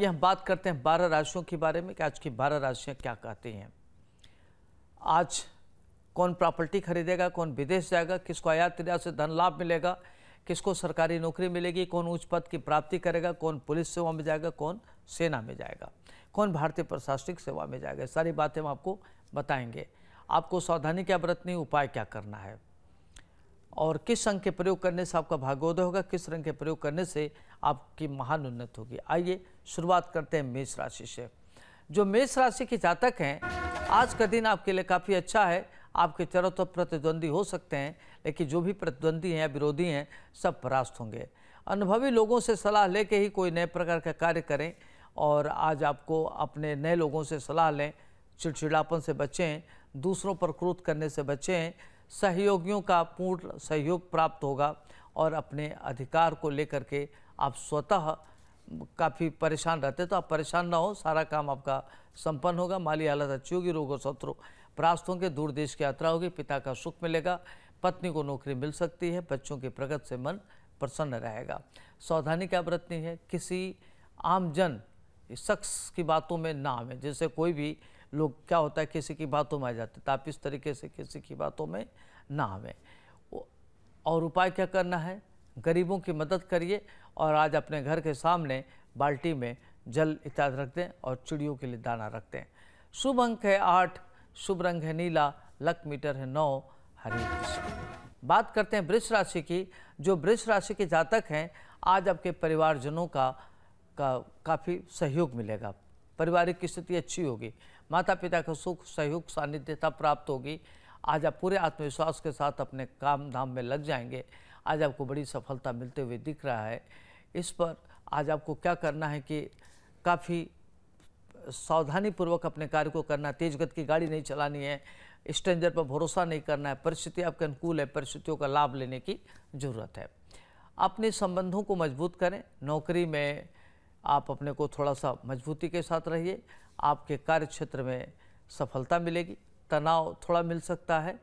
ये हम बात करते हैं बारह राशियों के बारे में कि आज की बारह राशियाँ क्या कहती हैं आज कौन प्रॉपर्टी खरीदेगा कौन विदेश जाएगा किसको आयात निर्यात से धन लाभ मिलेगा किसको सरकारी नौकरी मिलेगी कौन उच्च पद की प्राप्ति करेगा कौन पुलिस सेवा में जाएगा कौन सेना में जाएगा कौन भारतीय प्रशासनिक सेवा में जाएगा सारी बातें हम आपको बताएंगे आपको सावधानी क्या बरतनी उपाय क्या करना है और किस अंक के प्रयोग करने से आपका भाग्योदय होगा किस रंग के प्रयोग करने से आपकी महान उन्नत होगी आइए शुरुआत करते हैं मेष राशि से जो मेष राशि के जातक हैं आज का दिन आपके लिए काफ़ी अच्छा है आपके चरों तरफ तो प्रतिद्वंदी हो सकते हैं लेकिन जो भी प्रतिद्वंदी हैं या विरोधी हैं सब परास्त होंगे अनुभवी लोगों से सलाह लेके ही कोई नए प्रकार का कार्य करें और आज आपको अपने नए लोगों से सलाह लें चिड़चिड़ापन से बचें दूसरों पर क्रोध करने से बचें सहयोगियों का पूर्ण सहयोग प्राप्त होगा और अपने अधिकार को लेकर के आप स्वतः काफ़ी परेशान रहते तो आप परेशान ना हो सारा काम आपका संपन्न होगा माली हालत अच्छी होगी रोगों शत्रु परास्त होंगे दूर देश की यात्रा होगी पिता का सुख मिलेगा पत्नी को नौकरी मिल सकती है बच्चों की प्रगति से मन प्रसन्न रहेगा सावधानी क्या बरतनी है किसी आमजन शख्स की बातों में ना आवे जैसे कोई भी लोग क्या होता है किसी की बातों में आ जाते तो आप इस तरीके से किसी की बातों में ना आवें और उपाय क्या करना है गरीबों की मदद करिए और आज अपने घर के सामने बाल्टी में जल इत्यादि रख दें और चिड़ियों के लिए दाना रख दें शुभ अंक है आठ शुभ रंग है नीला लक मीटर है नौ हरी बात करते हैं वृक्ष राशि की जो वृक्ष राशि के जातक हैं आज आपके परिवारजनों का का काफ़ी सहयोग मिलेगा पारिवारिक स्थिति अच्छी होगी माता पिता का सुख सहयोग सानिध्यता प्राप्त होगी आज आप पूरे आत्मविश्वास के साथ अपने काम धाम में लग जाएंगे आज आपको बड़ी सफलता मिलते हुए दिख रहा है इस पर आज आपको क्या करना है कि काफ़ी सावधानीपूर्वक अपने कार्य को करना तेज गति की गाड़ी नहीं चलानी है स्ट्रेंजर पर भरोसा नहीं करना है परिस्थिति आपके अनुकूल है परिस्थितियों का लाभ लेने की ज़रूरत है अपने संबंधों को मजबूत करें नौकरी में आप अपने को थोड़ा सा मजबूती के साथ रहिए आपके कार्य क्षेत्र में सफलता मिलेगी तनाव थोड़ा मिल सकता है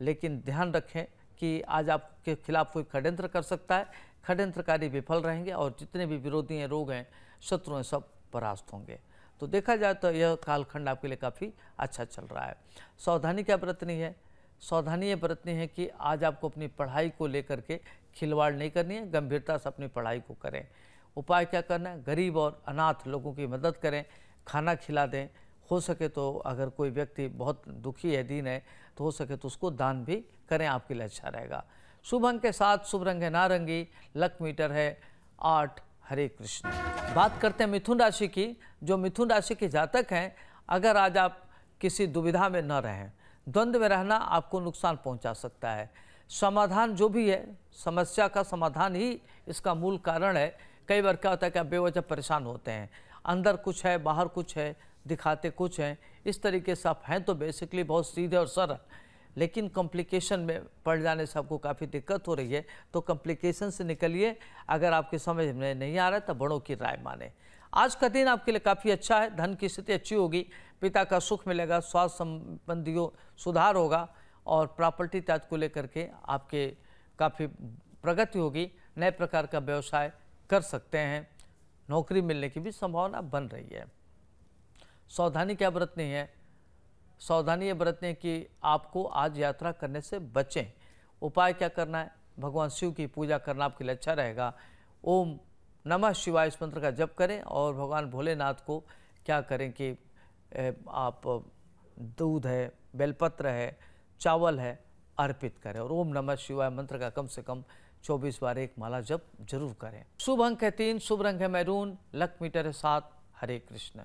लेकिन ध्यान रखें कि आज आपके खिलाफ कोई षड्यंत्र कर सकता है षड्यंत्रकारी विफल रहेंगे और जितने भी विरोधी हैं रोग हैं शत्रु हैं सब परास्त होंगे तो देखा जाए तो यह कालखंड आपके लिए काफ़ी अच्छा चल रहा है सावधानी क्या बरतनी है सावधानी ये बरतनी है कि आज आपको अपनी पढ़ाई को लेकर के खिलवाड़ नहीं करनी है गंभीरता से अपनी पढ़ाई को करें उपाय क्या करना है गरीब और अनाथ लोगों की मदद करें खाना खिला दें हो सके तो अगर कोई व्यक्ति बहुत दुखी है दीन है तो हो सके तो उसको दान भी करें आपके लिए अच्छा रहेगा शुभ अंक के साथ शुभ रंग है नारंगी लक मीटर है आठ हरे कृष्ण बात करते हैं मिथुन राशि की जो मिथुन राशि के जातक हैं अगर आज आप किसी दुविधा में न रहें द्वंद्व में रहना आपको नुकसान पहुंचा सकता है समाधान जो भी है समस्या का समाधान ही इसका मूल कारण है कई बार क्या होता है कि आप बेवजह परेशान होते हैं अंदर कुछ है बाहर कुछ है दिखाते कुछ हैं इस तरीके से आप हैं तो बेसिकली बहुत सीधे और सरल लेकिन कॉम्प्लिकेशन में पड़ जाने से आपको काफ़ी दिक्कत हो रही है तो कॉम्प्लिकेशन से निकलिए अगर आपके समझ में नहीं आ रहा तो बड़ों की राय माने आज का दिन आपके लिए काफ़ी अच्छा है धन की स्थिति अच्छी होगी पिता का सुख मिलेगा स्वास्थ्य संबंधियों सुधार होगा और प्रॉपर्टी ताज को लेकर के आपके काफ़ी प्रगति होगी नए प्रकार का व्यवसाय कर सकते हैं नौकरी मिलने की भी संभावना बन रही है सावधानी क्या बरतनी है सावधानी ये बरतनी है कि आपको आज यात्रा करने से बचें उपाय क्या करना है भगवान शिव की पूजा करना आपके लिए अच्छा रहेगा ओम नमः शिवाय इस मंत्र का जप करें और भगवान भोलेनाथ को क्या करें कि आप दूध है बेलपत्र है चावल है अर्पित करें और ओम नमः शिवाय मंत्र का कम से कम चौबीस बार एक माला जब जरूर करें शुभ अंक है तीन शुभ रंग है मैरून लक मीटर है सात हरे कृष्ण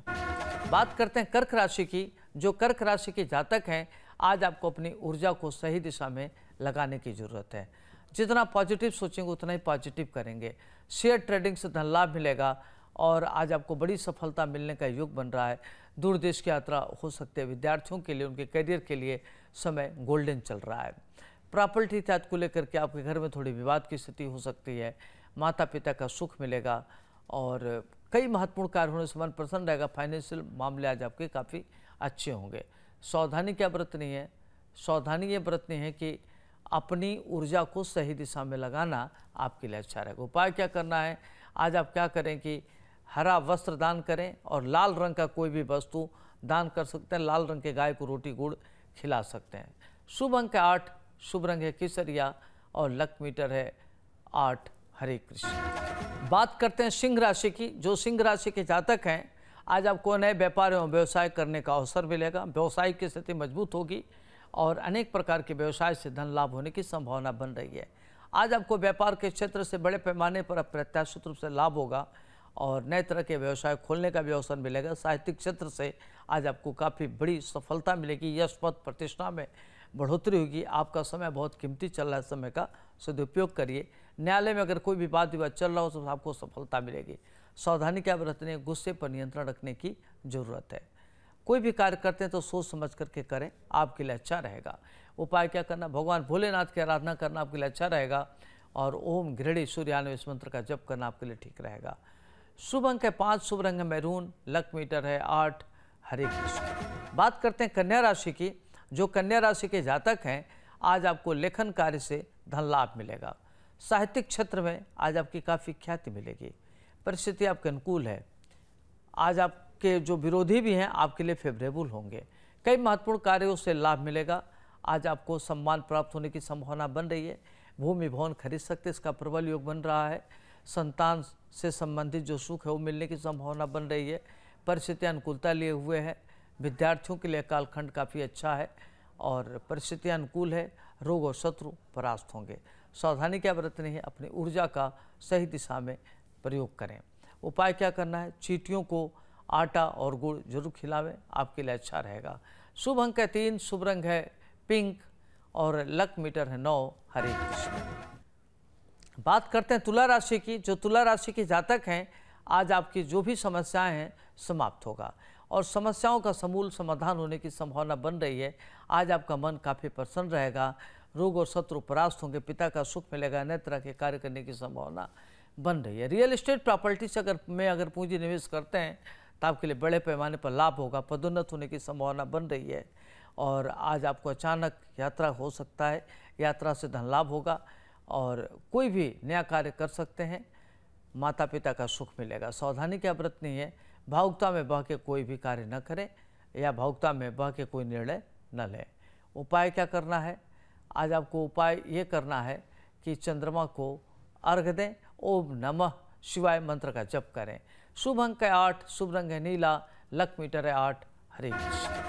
बात करते हैं कर्क राशि की जो कर्क राशि के जातक हैं आज आपको अपनी ऊर्जा को सही दिशा में लगाने की जरूरत है जितना पॉजिटिव सोचेंगे उतना ही पॉजिटिव करेंगे शेयर ट्रेडिंग से धन लाभ मिलेगा और आज आपको बड़ी सफलता मिलने का योग बन रहा है दूर देश की यात्रा हो सकती है विद्यार्थियों के लिए उनके करियर के लिए समय गोल्डन चल रहा है प्रॉपर्टी टैक्स को लेकर के आपके घर में थोड़ी विवाद की स्थिति हो सकती है माता पिता का सुख मिलेगा और कई महत्वपूर्ण कार्य होने से मन प्रसन्न रहेगा फाइनेंशियल मामले आज आपके काफ़ी अच्छे होंगे सावधानी क्या बरतनी है सावधानी ये बरतनी है कि अपनी ऊर्जा को सही दिशा में लगाना आपके लिए अच्छा रहेगा उपाय क्या करना है आज आप क्या करें कि हरा वस्त्र दान करें और लाल रंग का कोई भी वस्तु दान कर सकते हैं लाल रंग के गाय को रोटी गुड़ खिला सकते हैं शुभ अंक आठ शुभ रंग है केसरिया और लक मीटर है आठ हरे कृष्ण बात करते हैं सिंह राशि की जो सिंह राशि के जातक हैं आज आपको नए व्यापार एवं व्यवसाय करने का अवसर मिलेगा व्यवसाय की स्थिति मजबूत होगी और अनेक प्रकार के व्यवसाय से धन लाभ होने की संभावना बन रही है आज आपको व्यापार के क्षेत्र से बड़े पैमाने पर अप्रत्याशित रूप से लाभ होगा और नए तरह के व्यवसाय खोलने का भी अवसर मिलेगा साहित्यिक क्षेत्र से आज आपको काफ़ी बड़ी सफलता मिलेगी यश पद प्रतिष्ठा में बढ़ोतरी होगी आपका समय बहुत कीमती चल रहा है समय का सदुपयोग करिए न्यायालय में अगर कोई भी बात विवाद चल रहा हो तो आपको सफलता मिलेगी सावधानी क्या बरतने गुस्से पर नियंत्रण रखने की जरूरत है कोई भी कार्य करते हैं तो सोच समझ करके करें आपके लिए अच्छा रहेगा उपाय क्या करना भगवान भोलेनाथ की आराधना करना आपके लिए अच्छा रहेगा और ओम घृणी सूर्यान इस मंत्र का जप करना आपके लिए ठीक रहेगा शुभ अंक है पाँच शुभ रंग है मैरून लक मीटर है आठ हरे कृष्ण बात करते हैं कन्या राशि की जो कन्या राशि के जातक हैं आज आपको लेखन कार्य से धन लाभ मिलेगा साहित्यिक क्षेत्र में आज आपकी काफ़ी ख्याति मिलेगी परिस्थिति आपके अनुकूल है आज आपके जो विरोधी भी हैं आपके लिए फेवरेबल होंगे कई महत्वपूर्ण कार्यों से लाभ मिलेगा आज आपको सम्मान प्राप्त होने की संभावना बन रही है भूमि भवन खरीद सकते इसका प्रबल योग बन रहा है संतान से संबंधित जो सुख है वो मिलने की संभावना बन रही है परिस्थितियाँ अनुकूलता लिए हुए हैं विद्यार्थियों के लिए कालखंड काफ़ी अच्छा है और परिस्थितियाँ अनुकूल है रोग और शत्रु परास्त होंगे सावधानी क्या बरतनी है अपनी ऊर्जा का सही दिशा में प्रयोग करें उपाय क्या करना है चीटियों को आटा और गुड़ जरूर खिलावें आपके लिए अच्छा रहेगा शुभ अंक है तीन शुभ रंग है पिंक और लक मीटर है नौ हरे कृष्ण बात करते हैं तुला राशि की जो तुला राशि के जातक हैं आज आपकी जो भी समस्याएं हैं समाप्त होगा और समस्याओं का समूल समाधान होने की संभावना बन रही है आज आपका मन काफ़ी प्रसन्न रहेगा रोग और शत्रु परास्त होंगे पिता का सुख मिलेगा नए तरह के कार्य करने की संभावना बन रही है रियल इस्टेट प्रॉपर्टी से अगर में अगर पूंजी निवेश करते हैं तो आपके लिए बड़े पैमाने पर लाभ होगा पदोन्नत होने की संभावना बन रही है और आज आपको अचानक यात्रा हो सकता है यात्रा से धन लाभ होगा और कोई भी नया कार्य कर सकते हैं माता पिता का सुख मिलेगा सावधानी क्या बरतनी है भावुकता में बह के कोई भी कार्य न करें या भावुकता में बह के कोई निर्णय न लें उपाय क्या करना है आज आपको उपाय ये करना है कि चंद्रमा को अर्घ दें ओम नमः शिवाय मंत्र का जप करें शुभ अंक है आठ शुभ रंग है नीला लक मीटर है आठ हरे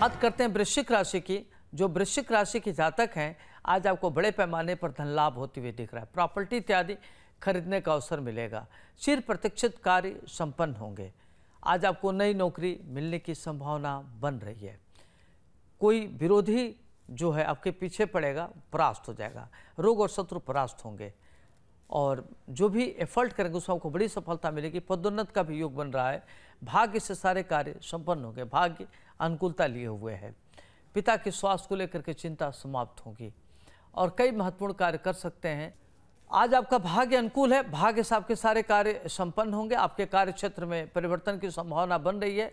बात करते हैं वृश्चिक राशि की जो वृश्चिक राशि के जातक हैं आज आपको बड़े पैमाने पर धन लाभ होते हुए दिख रहा है प्रॉपर्टी इत्यादि खरीदने का अवसर मिलेगा चिर प्रतीक्षित कार्य संपन्न होंगे आज आपको नई नौकरी मिलने की संभावना बन रही है कोई विरोधी जो है आपके पीछे पड़ेगा परास्त हो जाएगा रोग और शत्रु परास्त होंगे और जो भी एफर्ट करेंगे उसमें आपको बड़ी सफलता मिलेगी पदोन्नत का भी योग बन रहा है भाग्य से सारे कार्य संपन्न होंगे भाग्य अनुकूलता लिए हुए है पिता के स्वास्थ्य को लेकर के चिंता समाप्त होगी और कई महत्वपूर्ण कार्य कर सकते हैं आज आपका भाग्य अनुकूल है भाग्य से आपके सारे कार्य संपन्न होंगे आपके कार्य क्षेत्र में परिवर्तन की संभावना बन रही है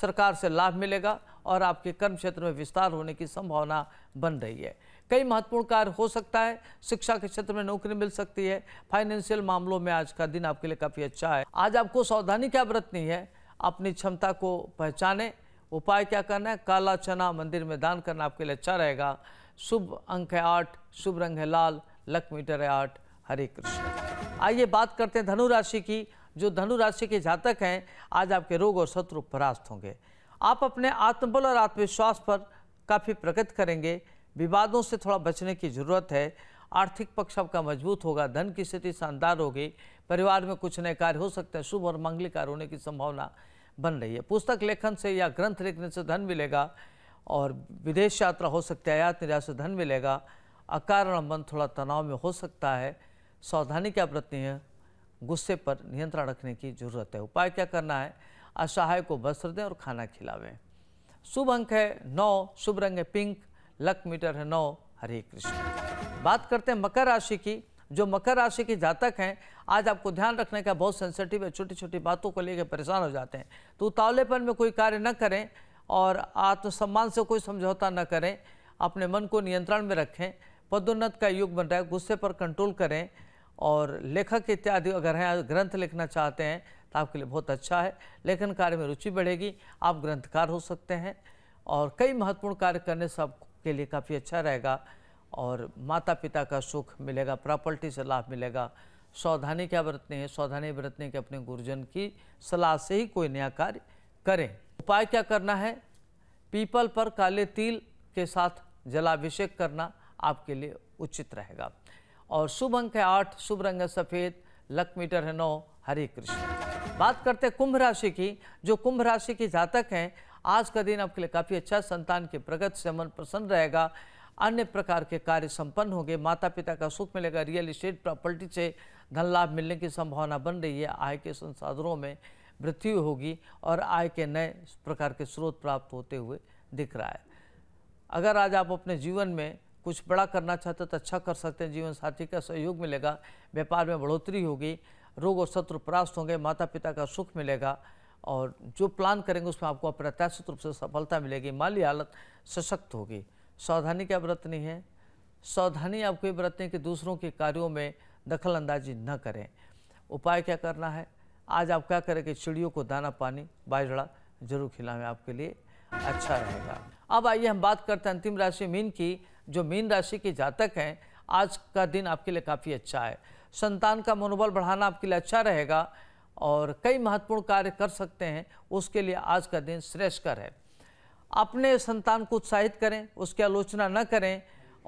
सरकार से लाभ मिलेगा और आपके कर्म क्षेत्र में विस्तार होने की संभावना बन रही है कई महत्वपूर्ण कार्य हो सकता है शिक्षा के क्षेत्र में नौकरी मिल सकती है फाइनेंशियल मामलों में आज का दिन आपके लिए काफ़ी अच्छा है आज आपको सावधानी क्या बरतनी है अपनी क्षमता को पहचाने उपाय क्या करना है काला चना मंदिर में दान करना आपके लिए अच्छा रहेगा शुभ अंक है आठ शुभ रंग है लाल लक मीटर है आठ हरे कृष्ण आइए बात करते हैं धनु राशि की जो धनु राशि के जातक हैं आज आपके रोग और शत्रु परास्त होंगे आप अपने आत्मबल और आत्मविश्वास पर काफ़ी प्रकट करेंगे विवादों से थोड़ा बचने की ज़रूरत है आर्थिक पक्ष आपका मजबूत होगा धन की स्थिति शानदार होगी परिवार में कुछ नए कार्य हो सकते हैं शुभ और मंगली कार्य होने की संभावना बन रही है पुस्तक लेखन से या ग्रंथ लिखने से धन मिलेगा और विदेश यात्रा हो सकती है आयात निर्यात से धन मिलेगा अकारण मन थोड़ा तनाव में हो सकता है सावधानी क्या बरतनी है गुस्से पर नियंत्रण रखने की जरूरत है उपाय क्या करना है असहाय को वस्त्र दें और खाना खिलावें शुभ अंक है नौ शुभ रंग है पिंक लक मीटर है नौ हरे कृष्ण बात करते हैं मकर राशि की जो मकर राशि के जातक हैं आज आपको ध्यान रखने का बहुत सेंसिटिव है छोटी छोटी बातों को लेकर परेशान हो जाते हैं तो उतावलेपन में कोई कार्य न करें और आत्मसम्मान से कोई समझौता न करें अपने मन को नियंत्रण में रखें पदोन्नत का युग बन रहा है गुस्से पर कंट्रोल करें और लेखक इत्यादि अगर हैं ग्रंथ लिखना चाहते हैं तो आपके लिए बहुत अच्छा है लेखन कार्य में रुचि बढ़ेगी आप ग्रंथकार हो सकते हैं और कई महत्वपूर्ण कार्य करने से आपके लिए काफ़ी अच्छा रहेगा और माता पिता का सुख मिलेगा प्रॉपर्टी से लाभ मिलेगा सावधानी क्या बरतनी है सावधानी बरतने के अपने गुरुजन की सलाह से ही कोई नया कार्य करें उपाय क्या करना है पीपल पर काले तिल के साथ जलाभिषेक करना आपके लिए उचित रहेगा और शुभ अंक है आठ शुभ रंग है सफ़ेद लक मीटर है नौ हरे कृष्ण बात करते हैं कुंभ राशि की जो कुंभ राशि के जातक हैं आज का दिन आपके लिए काफ़ी अच्छा संतान की प्रगति से मन प्रसन्न रहेगा अन्य प्रकार के कार्य संपन्न होंगे माता पिता का सुख मिलेगा रियल इस्टेट प्रॉपर्टी से धन लाभ मिलने की संभावना बन रही है आय के संसाधनों में वृद्धि होगी और आय के नए प्रकार के स्रोत प्राप्त होते हुए दिख रहा है अगर आज आप अपने जीवन में कुछ बड़ा करना चाहते हैं तो अच्छा कर सकते हैं जीवन साथी का सहयोग मिलेगा व्यापार में बढ़ोतरी होगी रोग और शत्रु परास्त होंगे माता पिता का सुख मिलेगा और जो प्लान करेंगे उसमें आपको अप्रत्याशित रूप से सफलता मिलेगी माली हालत सशक्त होगी सावधानी क्या बरतनी है सावधानी आपको ये बरतनी है कि दूसरों के कार्यों में दखल अंदाजी न करें उपाय क्या करना है आज आप क्या करें कि चिड़ियों को दाना पानी बाजड़ा जरूर खिलाएं आपके लिए अच्छा रहेगा अब आइए हम बात करते हैं अंतिम राशि मीन की जो मीन राशि के जातक हैं आज का दिन आपके लिए काफ़ी अच्छा है संतान का मनोबल बढ़ाना आपके लिए अच्छा रहेगा और कई महत्वपूर्ण कार्य कर सकते हैं उसके लिए आज का दिन श्रेष्ठकर है अपने संतान को उत्साहित करें उसकी आलोचना न करें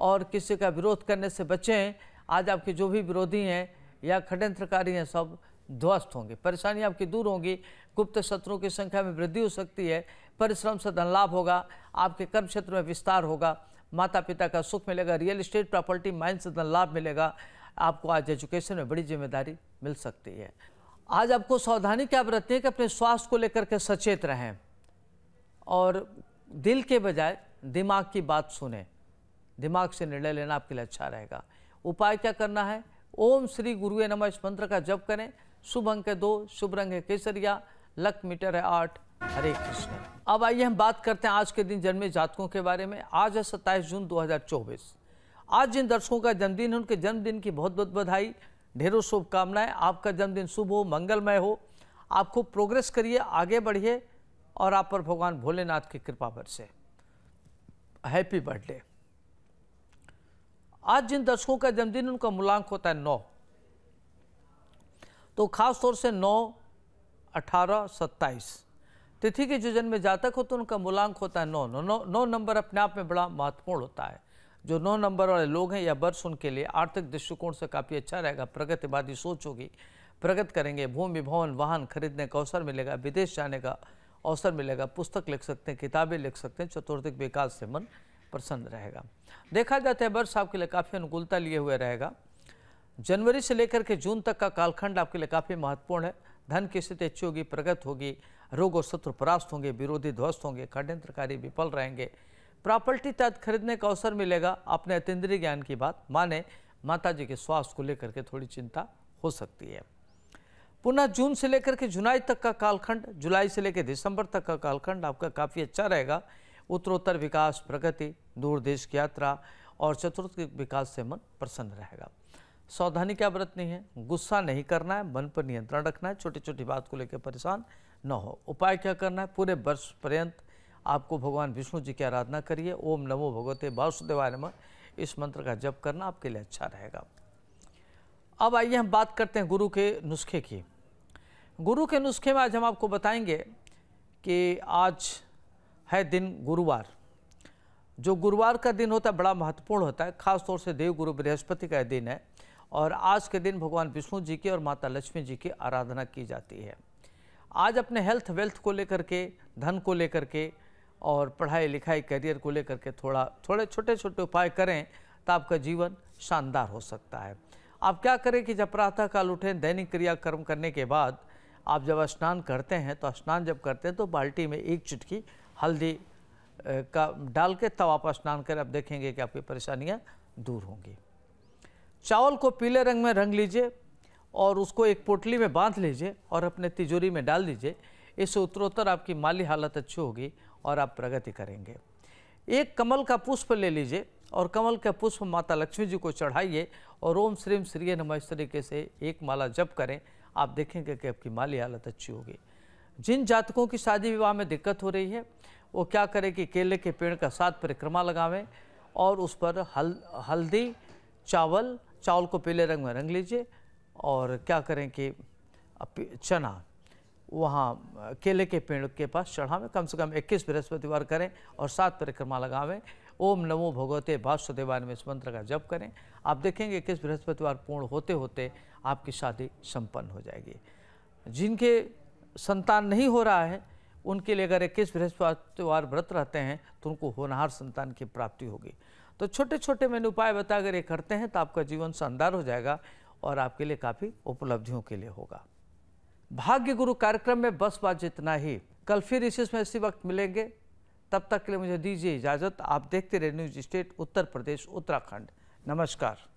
और किसी का विरोध करने से बचें आज आपके जो भी विरोधी हैं या खडंत्रकारी हैं सब ध्वस्त होंगे परेशानी आपकी दूर होंगी गुप्त शत्रुओं की संख्या में वृद्धि हो सकती है परिश्रम से धन लाभ होगा आपके कर्म क्षेत्र में विस्तार होगा माता पिता का सुख मिलेगा रियल इस्टेट प्रॉपर्टी माइंड से लाभ मिलेगा आपको आज एजुकेशन में बड़ी जिम्मेदारी मिल सकती है आज आपको सावधानी क्या बरतनी है कि अपने स्वास्थ्य को लेकर के सचेत रहें और दिल के बजाय दिमाग की बात सुने दिमाग से निर्णय लेना आपके लिए अच्छा रहेगा उपाय क्या करना है ओम श्री गुरु नमः इस मंत्र का जप करें शुभ अंक दो शुभ रंग है केसरिया लक मीटर है आठ हरे कृष्ण अब आइए हम बात करते हैं आज के दिन जन्मे जातकों के बारे में आज है सत्ताईस जून 2024 आज जिन दर्शकों का जन्मदिन है उनके जन्मदिन की बहुत बहुत बधाई ढेरों शुभकामनाएं आपका जन्मदिन शुभ हो मंगलमय हो आप खूब प्रोग्रेस करिए आगे बढ़िए और आप पर भगवान भोलेनाथ की कृपा बरसे हैप्पी बर्थडे आज जिन दर्शकों का जन्मदिन उनका मूलांक होता है नौ तो खास तौर से नौ अठारह सत्ताईस तिथि के जो जन्म जातक होते तो हैं उनका मूलांक होता है नौ नौ नौ, नौ नंबर अपने आप में बड़ा महत्वपूर्ण होता है जो नौ नंबर वाले लोग हैं या वर्ष उनके लिए आर्थिक दृष्टिकोण से काफ़ी अच्छा रहेगा प्रगतिवादी सोच होगी प्रगत करेंगे भूमि भवन वाहन खरीदने का अवसर मिलेगा विदेश जाने का अवसर मिलेगा पुस्तक लिख सकते हैं किताबें लिख सकते हैं चतुर्थिक विकास से मन प्रसन्न रहेगा देखा जाता है वर्ष आपके लिए काफ़ी अनुकूलता लिए हुए रहेगा जनवरी से लेकर के जून तक का कालखंड आपके लिए काफ़ी महत्वपूर्ण है धन की स्थिति अच्छी होगी प्रगत होगी रोग और शत्रु परास्त होंगे विरोधी ध्वस्त होंगे खड्यंत्रकारी विफल रहेंगे प्रॉपर्टी तहत खरीदने का अवसर मिलेगा अपने अतेंद्रीय ज्ञान की बात माने माता जी के स्वास्थ्य को लेकर के थोड़ी चिंता हो सकती है पुनः जून से लेकर के जुलाई तक का कालखंड जुलाई से लेकर दिसंबर तक का कालखंड आपका काफ़ी अच्छा रहेगा उत्तरोत्तर विकास प्रगति दूर देश की यात्रा और चतुर्थ विकास से मन प्रसन्न रहेगा सावधानी क्या बरतनी है गुस्सा नहीं करना है मन पर नियंत्रण रखना है छोटी छोटी बात को लेकर परेशान न हो उपाय क्या करना है पूरे वर्ष पर्यंत आपको भगवान विष्णु जी की आराधना करिए ओम नमो भगवते वासुदेवाय नमः इस मंत्र का जप करना आपके लिए अच्छा रहेगा अब आइए हम बात करते हैं गुरु के नुस्खे की गुरु के नुस्खे में आज हम आपको बताएंगे कि आज है दिन गुरुवार जो गुरुवार का दिन होता है बड़ा महत्वपूर्ण होता है खासतौर से देव गुरु बृहस्पति का दिन है और आज के दिन भगवान विष्णु जी की और माता लक्ष्मी जी की आराधना की जाती है आज अपने हेल्थ वेल्थ को लेकर के धन को लेकर के और पढ़ाई लिखाई करियर को लेकर के थोड़ा थोड़े छोटे छोटे उपाय करें तो आपका जीवन शानदार हो सकता है आप क्या करें कि जब प्रातःकाल उठें दैनिक क्रियाकर्म करने के बाद आप जब स्नान करते हैं तो स्नान जब करते हैं तो बाल्टी में एक चुटकी हल्दी का डाल के तब आप स्नान करें आप देखेंगे कि आपकी परेशानियाँ दूर होंगी चावल को पीले रंग में रंग लीजिए और उसको एक पोटली में बांध लीजिए और अपने तिजोरी में डाल दीजिए इससे उत्तरोत्तर आपकी माली हालत अच्छी होगी और आप प्रगति करेंगे एक कमल का पुष्प ले लीजिए और कमल का पुष्प माता लक्ष्मी जी को चढ़ाइए और ओम श्रीम श्री नम इस तरीके से एक माला जप करें आप देखेंगे कि आपकी माली हालत अच्छी होगी जिन जातकों की शादी विवाह में दिक्कत हो रही है वो क्या करें कि केले के पेड़ का साथ परिक्रमा लगावें और उस पर हल हल्दी चावल चावल को पीले रंग में रंग लीजिए और क्या करें कि चना वहाँ केले के पेड़ के पास चढ़ावें कम से कम 21 बृहस्पतिवार करें और सात परिक्रमा लगावें ओम नमो भगवते वासुदेवाय में इस मंत्र का जप करें आप देखेंगे इक्कीस बृहस्पतिवार पूर्ण होते होते आपकी शादी संपन्न हो जाएगी जिनके संतान नहीं हो रहा है उनके लिए अगर इक्कीस बृहस्पतिवार व्रत रहते हैं तो उनको होनहार संतान की प्राप्ति होगी तो छोटे छोटे मैंने उपाय बता अगर ये करते हैं तो आपका जीवन शानदार हो जाएगा और आपके लिए काफ़ी उपलब्धियों के लिए होगा भाग्य गुरु कार्यक्रम में बस बात जितना ही कल फिर इसी में इसी वक्त मिलेंगे तब तक के लिए मुझे दीजिए इजाज़त आप देखते रहे न्यूज स्टेट उत्तर प्रदेश उत्तराखंड नमस्कार